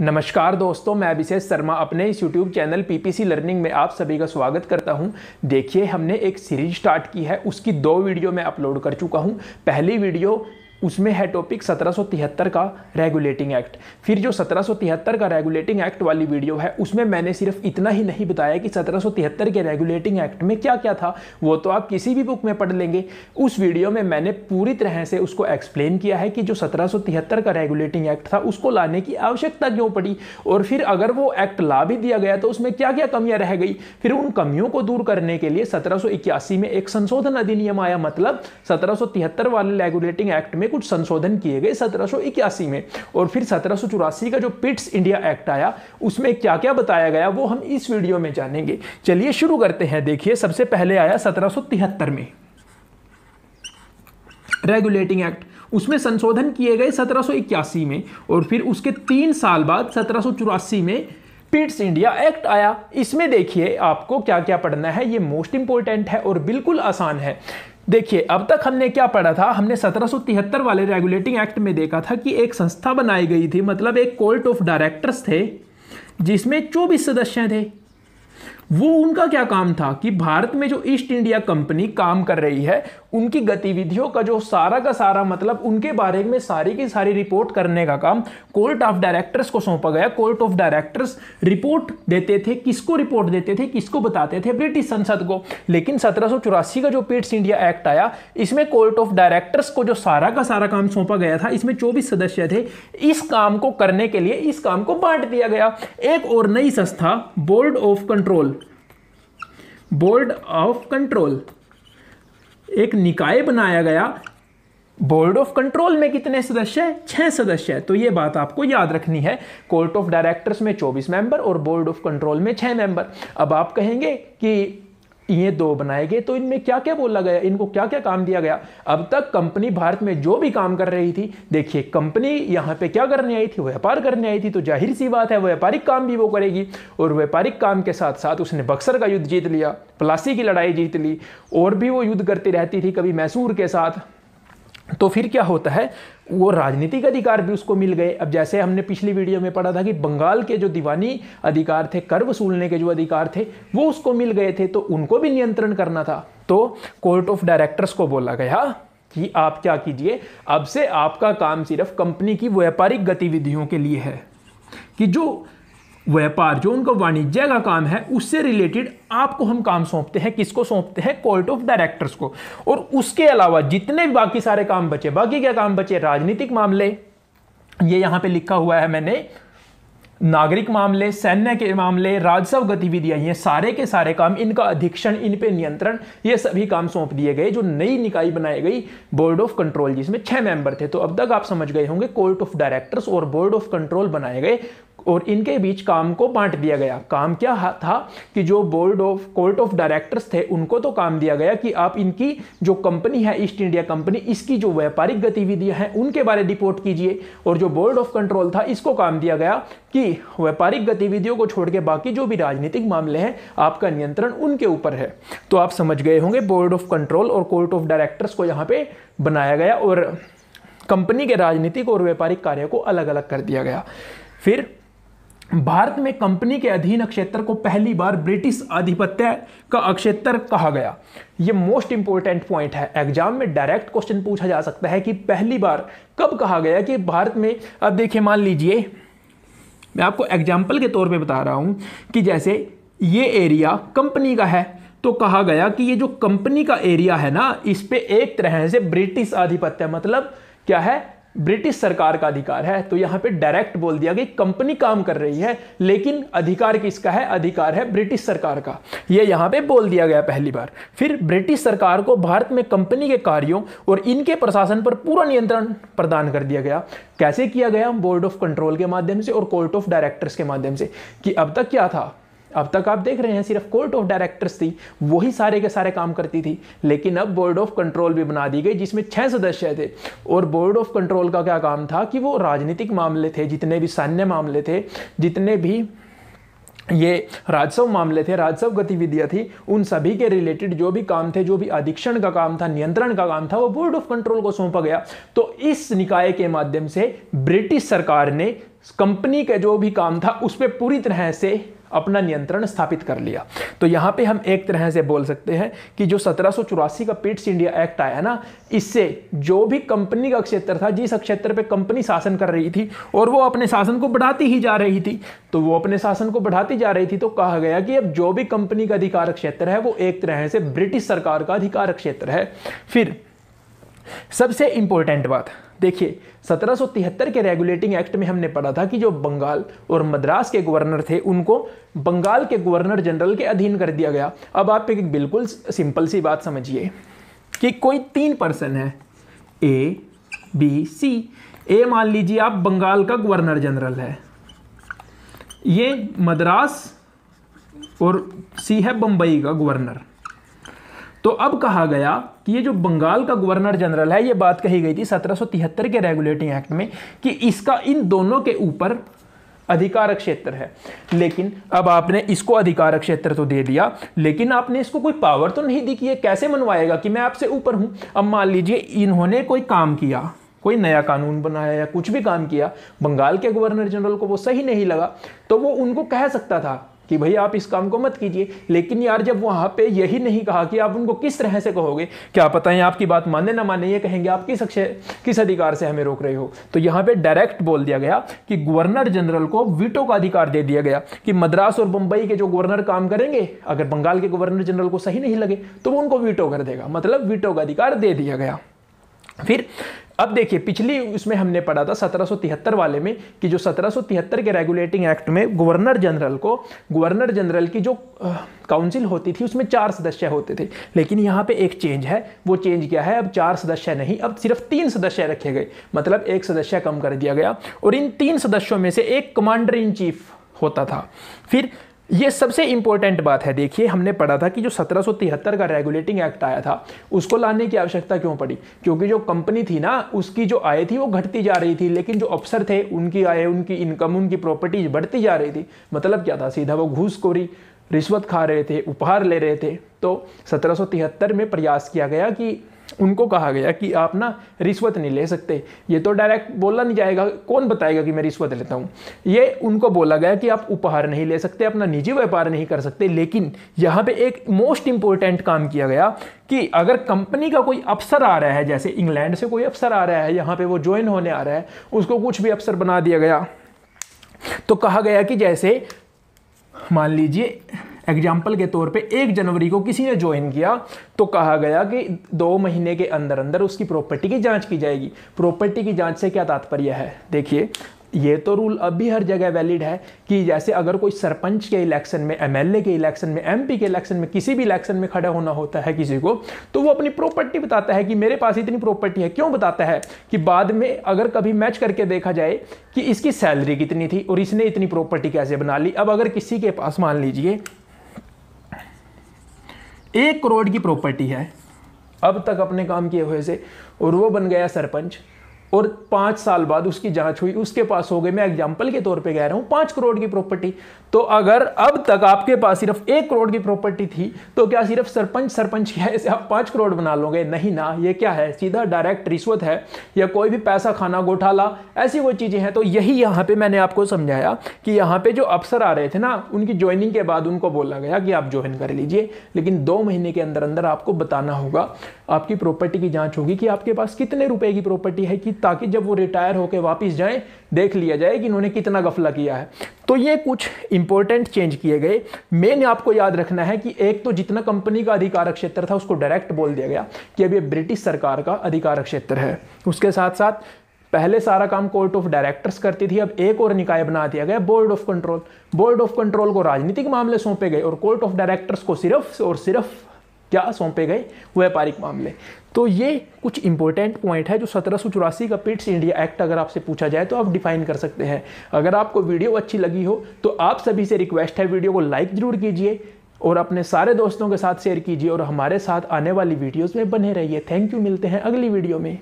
नमस्कार दोस्तों मैं अभिषेक शर्मा अपने इस यूट्यूब चैनल सी लर्निंग में आप सभी का स्वागत करता हूं देखिए हमने एक सीरीज स्टार्ट की है उसकी दो वीडियो मैं अपलोड कर चुका हूं पहली वीडियो उसमें है टॉपिक 1773 का रेगुलेटिंग एक्ट फिर जो 1773 का रेगुलेटिंग एक्ट वाली वीडियो है उसमें मैंने सिर्फ इतना ही नहीं बताया कि 1773 के रेगुलेटिंग एक्ट में क्या क्या था वो तो आप किसी भी बुक में पढ़ लेंगे उस वीडियो में मैंने पूरी तरह से उसको एक्सप्लेन किया है कि जो 1773 का रेगुलेटिंग एक्ट था उसको लाने की आवश्यकता क्यों पड़ी और फिर अगर वो एक्ट ला भी दिया गया तो उसमें क्या क्या कमियाँ रह गई फिर उन कमियों को दूर करने के लिए सत्रह में एक संशोधन अधिनियम आया मतलब सत्रह वाले रेगुलेटिंग एक्ट में में कुछ संशोधन किए गए सत्रह में और फिर सत्रह का जो पिट्स इंडिया एक्ट आया उसमें क्या क्या बताया गया वो हम इस वीडियो में जानेंगे चलिए शुरू करते हैं देखिए सबसे पहले आया सत्रह में रेगुलेटिंग एक्ट उसमें संशोधन किए गए सत्रह में और फिर उसके तीन साल बाद सत्रह में पिट्स इंडिया एक्ट आया इसमें देखिए आपको क्या क्या पढ़ना है ये मोस्ट इंपॉर्टेंट है और बिल्कुल आसान है देखिए अब तक हमने क्या पढ़ा था हमने 1773 वाले रेगुलेटिंग एक्ट में देखा था कि एक संस्था बनाई गई थी मतलब एक कोर्ट ऑफ डायरेक्टर्स थे जिसमें चौबीस सदस्य थे वो उनका क्या काम था कि भारत में जो ईस्ट इंडिया कंपनी काम कर रही है उनकी गतिविधियों का जो सारा का सारा मतलब उनके बारे में सारी की सारी रिपोर्ट करने का काम कोर्ट ऑफ डायरेक्टर्स को सौंपा गया कोर्ट ऑफ डायरेक्टर्स रिपोर्ट देते थे किसको रिपोर्ट देते थे किसको बताते थे ब्रिटिश संसद को लेकिन सत्रह का जो पीट्स इंडिया एक्ट आया इसमें कोर्ट ऑफ डायरेक्टर्स को जो सारा का सारा काम सौंपा गया था इसमें चौबीस सदस्य थे इस काम को करने के लिए इस काम को बांट दिया गया एक और नई संस्था board of control control board of control एक निकाय बनाया गया बोर्ड ऑफ कंट्रोल में कितने सदस्य हैं छह सदस्य हैं तो ये बात आपको याद रखनी है कोर्ट ऑफ डायरेक्टर्स में चौबीस मेंबर और बोर्ड ऑफ कंट्रोल में छह मेंबर अब आप कहेंगे कि ये दो बनाए गए तो इनमें क्या क्या बोला गया इनको क्या क्या काम दिया गया अब तक कंपनी भारत में जो भी काम कर रही थी देखिए कंपनी यहाँ पे क्या करने आई थी व्यापार करने आई थी तो जाहिर सी बात है व्यापारिक काम भी वो करेगी और व्यापारिक काम के साथ साथ उसने बक्सर का युद्ध जीत लिया प्लासी की लड़ाई जीत ली और भी वो युद्ध करती रहती थी कभी मैसूर के साथ तो फिर क्या होता है वो राजनीतिक अधिकार भी उसको मिल गए अब जैसे हमने पिछली वीडियो में पढ़ा था कि बंगाल के जो दीवानी अधिकार थे कर वसूलने के जो अधिकार थे वो उसको मिल गए थे तो उनको भी नियंत्रण करना था तो कोर्ट ऑफ डायरेक्टर्स को बोला गया कि आप क्या कीजिए अब से आपका काम सिर्फ कंपनी की व्यापारिक गतिविधियों के लिए है कि जो व्यापार जो उनका वाणिज्य का काम है उससे रिलेटेड आपको हम काम सौंपते हैं किसको सौंपते हैं कोर्ट ऑफ डायरेक्टर्स को और उसके अलावा जितने भी बाकी सारे काम बचे बाकी क्या काम बचे राजनीतिक मामले ये यहां पे लिखा हुआ है मैंने नागरिक मामले सैन्य के मामले राजस्व गतिविधियां ये सारे के सारे काम इनका अधीक्षण इन पे नियंत्रण ये सभी काम सौंप दिए गए जो नई निकाय बनाई गई बोर्ड ऑफ कंट्रोल जिसमें छह मेंबर थे तो अब तक आप समझ गए होंगे कोर्ट ऑफ डायरेक्टर्स और बोर्ड ऑफ कंट्रोल बनाए गए और इनके बीच काम को बांट दिया गया काम क्या था कि जो board of court of directors थे उनको तो काम दिया गया कि आप इनकी जो कंपनी है ईस्ट इंडिया कंपनी इसकी जो व्यापारिक गतिविधियां हैं उनके बारे रिपोर्ट कीजिए और जो बोर्ड ऑफ कंट्रोल था इसको काम दिया गया कि व्यापारिक गतिविधियों को छोड़ के बाकी जो भी राजनीतिक मामले हैं आपका नियंत्रण उनके ऊपर है तो आप समझ गए होंगे बोर्ड ऑफ कंट्रोल और कोर्ट ऑफ डायरेक्टर्स को यहाँ पे बनाया गया और कंपनी के राजनीतिक और व्यापारिक कार्य को अलग अलग कर दिया गया फिर भारत में कंपनी के अधीन अक्षेत्र को पहली बार ब्रिटिश आधिपत्य का अक्षेत्र कहा गया ये मोस्ट इंपॉर्टेंट पॉइंट है एग्जाम में डायरेक्ट क्वेश्चन पूछा जा सकता है कि पहली बार कब कहा गया कि भारत में अब देखिए मान लीजिए मैं आपको एग्जाम्पल के तौर पे बता रहा हूँ कि जैसे ये एरिया कंपनी का है तो कहा गया कि ये जो कंपनी का एरिया है ना इस पर एक तरह से ब्रिटिश आधिपत्य मतलब क्या है ब्रिटिश सरकार का अधिकार है तो यहां पे डायरेक्ट बोल दिया कि कंपनी काम कर रही है लेकिन अधिकार किसका है अधिकार है ब्रिटिश सरकार का ये यह यहां पे बोल दिया गया पहली बार फिर ब्रिटिश सरकार को भारत में कंपनी के कार्यों और इनके प्रशासन पर पूरा नियंत्रण प्रदान कर दिया गया कैसे किया गया बोर्ड ऑफ कंट्रोल के माध्यम से और कोर्ट ऑफ डायरेक्टर्स के माध्यम से कि अब तक क्या था अब तक आप देख रहे हैं सिर्फ कोर्ट ऑफ डायरेक्टर्स थी वही सारे के सारे काम करती थी लेकिन अब बोर्ड ऑफ कंट्रोल भी बना दी गई जिसमें छह सदस्य थे और बोर्ड ऑफ कंट्रोल का क्या काम था कि वो राजनीतिक मामले थे जितने भी सैन्य मामले थे जितने भी ये राजस्व मामले थे राजस्व गतिविधियाँ थी उन सभी के रिलेटेड जो भी काम थे जो भी अधीक्षण का काम था नियंत्रण का काम था वो बोर्ड ऑफ कंट्रोल को सौंपा गया तो इस निकाय के माध्यम से ब्रिटिश सरकार ने कंपनी के जो भी काम था उस पर पूरी तरह से अपना नियंत्रण स्थापित कर लिया तो यहाँ पे हम एक तरह से बोल सकते हैं कि जो सत्रह का पिट्स इंडिया एक्ट आया ना इससे जो भी कंपनी का क्षेत्र था जिस क्षेत्र पे कंपनी शासन कर रही थी और वो अपने शासन को बढ़ाती ही जा रही थी तो वो अपने शासन को बढ़ाती जा रही थी तो कहा गया कि अब जो भी कंपनी का अधिकार क्षेत्र है वो एक तरह से ब्रिटिश सरकार का अधिकार क्षेत्र है फिर सबसे इंपॉर्टेंट बात देखिए सत्रह के रेगुलेटिंग एक्ट में हमने पढ़ा था कि जो बंगाल और मद्रास के गवर्नर थे उनको बंगाल के गवर्नर जनरल के अधीन कर दिया गया अब आप एक बिल्कुल सिंपल सी बात समझिए कि कोई तीन पर्सन है ए बी सी ए मान लीजिए आप बंगाल का गवर्नर जनरल है ये मद्रास और सी है बंबई का गवर्नर तो अब कहा गया कि ये जो बंगाल का गवर्नर जनरल है ये बात कही गई थी 1773 के रेगुलेटिंग एक्ट में कि इसका इन दोनों के ऊपर अधिकारक क्षेत्र है लेकिन अब आपने इसको अधिकारक क्षेत्र तो दे दिया लेकिन आपने इसको कोई पावर तो नहीं दी कि ये कैसे मनवाएगा कि मैं आपसे ऊपर हूँ अब मान लीजिए इन्होंने कोई काम किया कोई नया कानून बनाया या कुछ भी काम किया बंगाल के गवर्नर जनरल को वो सही नहीं लगा तो वो उनको कह सकता था कि भाई आप इस काम को मत कीजिए लेकिन यार जब वहाँ पे यही नहीं कहा कि आप उनको किस तरह से कहोगे क्या पता है आपकी बात माने ना माने ये कहेंगे आप किस अक्षय किस अधिकार से हमें रोक रहे हो तो यहाँ पे डायरेक्ट बोल दिया गया कि गवर्नर जनरल को वीटो का अधिकार दे दिया गया कि मद्रास और बंबई के जो गवर्नर काम करेंगे अगर बंगाल के गवर्नर जनरल को सही नहीं लगे तो वो उनको वीटो कर देगा मतलब वीटो का अधिकार दे दिया गया फिर अब देखिए पिछली उसमें हमने पढ़ा था 1773 वाले में कि जो 1773 के रेगुलेटिंग एक्ट में गवर्नर जनरल को गवर्नर जनरल की जो काउंसिल होती थी उसमें चार सदस्य होते थे लेकिन यहाँ पे एक चेंज है वो चेंज क्या है अब चार सदस्य नहीं अब सिर्फ तीन सदस्य रखे गए मतलब एक सदस्य कम कर दिया गया और इन तीन सदस्यों में से एक कमांडर इन चीफ होता था फिर ये सबसे इंपॉर्टेंट बात है देखिए हमने पढ़ा था कि जो 1773 का रेगुलेटिंग एक्ट आया था उसको लाने की आवश्यकता क्यों पड़ी क्योंकि जो कंपनी थी ना उसकी जो आय थी वो घटती जा रही थी लेकिन जो अफसर थे उनकी आय उनकी इनकम उनकी प्रॉपर्टीज बढ़ती जा रही थी मतलब क्या था सीधा वो घूसखोरी रिश्वत खा रहे थे उपहार ले रहे थे तो सत्रह में प्रयास किया गया कि उनको कहा गया कि आप ना रिश्वत नहीं ले सकते ये तो डायरेक्ट बोला नहीं जाएगा कौन बताएगा कि मैं रिश्वत लेता हूँ ये उनको बोला गया कि आप उपहार नहीं ले सकते अपना निजी व्यापार नहीं कर सकते लेकिन यहाँ पे एक मोस्ट इम्पोर्टेंट काम किया गया कि अगर कंपनी का कोई अफसर आ रहा है जैसे इंग्लैंड से कोई अफसर आ रहा है यहाँ पर वो ज्वाइन होने आ रहा है उसको कुछ भी अफसर बना दिया गया तो कहा गया कि जैसे मान लीजिए एग्जाम्पल के तौर पे एक जनवरी को किसी ने ज्वाइन किया तो कहा गया कि दो महीने के अंदर अंदर उसकी प्रॉपर्टी की जांच की जाएगी प्रॉपर्टी की जांच से क्या तात्पर्य है देखिए ये तो रूल अब भी हर जगह वैलिड है कि जैसे अगर कोई सरपंच के इलेक्शन में एमएलए के इलेक्शन में एमपी के इलेक्शन में किसी भी इलेक्शन में खड़ा होना होता है किसी को तो वो अपनी प्रॉपर्टी बताता है कि मेरे पास इतनी प्रॉपर्टी है क्यों बताता है कि बाद में अगर कभी मैच करके देखा जाए कि इसकी सैलरी कितनी थी और इसने इतनी प्रॉपर्टी कैसे बना ली अब अगर किसी के पास मान लीजिए एक करोड़ की प्रॉपर्टी है अब तक अपने काम किए हुए से और वो बन गया सरपंच और पाँच साल बाद उसकी जांच हुई उसके पास हो गई मैं एग्जाम्पल के तौर पे कह रहा हूँ पाँच करोड़ की प्रॉपर्टी तो अगर अब तक आपके पास सिर्फ एक करोड़ की प्रॉपर्टी थी तो क्या सिर्फ सरपंच सरपंच क्या है आप पाँच करोड़ बना लोगे नहीं ना ये क्या है सीधा डायरेक्ट रिश्वत है या कोई भी पैसा खाना घोटाला ऐसी कोई चीज़ें हैं तो यही यहाँ पर मैंने आपको समझाया कि यहाँ पर जो अफसर आ रहे थे ना उनकी ज्वाइनिंग के बाद उनको बोला गया कि आप ज्वाइन कर लीजिए लेकिन दो महीने के अंदर अंदर आपको बताना होगा आपकी प्रॉपर्टी की जांच होगी कि आपके पास कितने रुपए की प्रॉपर्टी है कि ताकि जब वो रिटायर होकर वापस जाएं देख लिया जाए कि इन्होंने कितना गफला किया है तो ये कुछ इंपॉर्टेंट चेंज किए गए मेन आपको याद रखना है कि एक तो जितना कंपनी का अधिकारक क्षेत्र था उसको डायरेक्ट बोल दिया गया कि अब ये ब्रिटिश सरकार का अधिकारक क्षेत्र है उसके साथ साथ पहले सारा काम कोर्ट ऑफ डायरेक्टर्स करती थी अब एक और निकाय बना दिया गया board of control board of control को राजनीतिक मामले सौंपे गए और कोर्ट ऑफ डायरेक्टर्स को सिर्फ और सिर्फ क्या सौंपे गए व्यापारिक मामले तो ये कुछ इंपॉर्टेंट पॉइंट है जो सत्रह का पिट्स इंडिया एक्ट अगर आपसे पूछा जाए तो आप डिफाइन कर सकते हैं अगर आपको वीडियो अच्छी लगी हो तो आप सभी से रिक्वेस्ट है वीडियो को लाइक ज़रूर कीजिए और अपने सारे दोस्तों के साथ शेयर कीजिए और हमारे साथ आने वाली वीडियोज़ में बने रहिए थैंक यू मिलते हैं अगली वीडियो में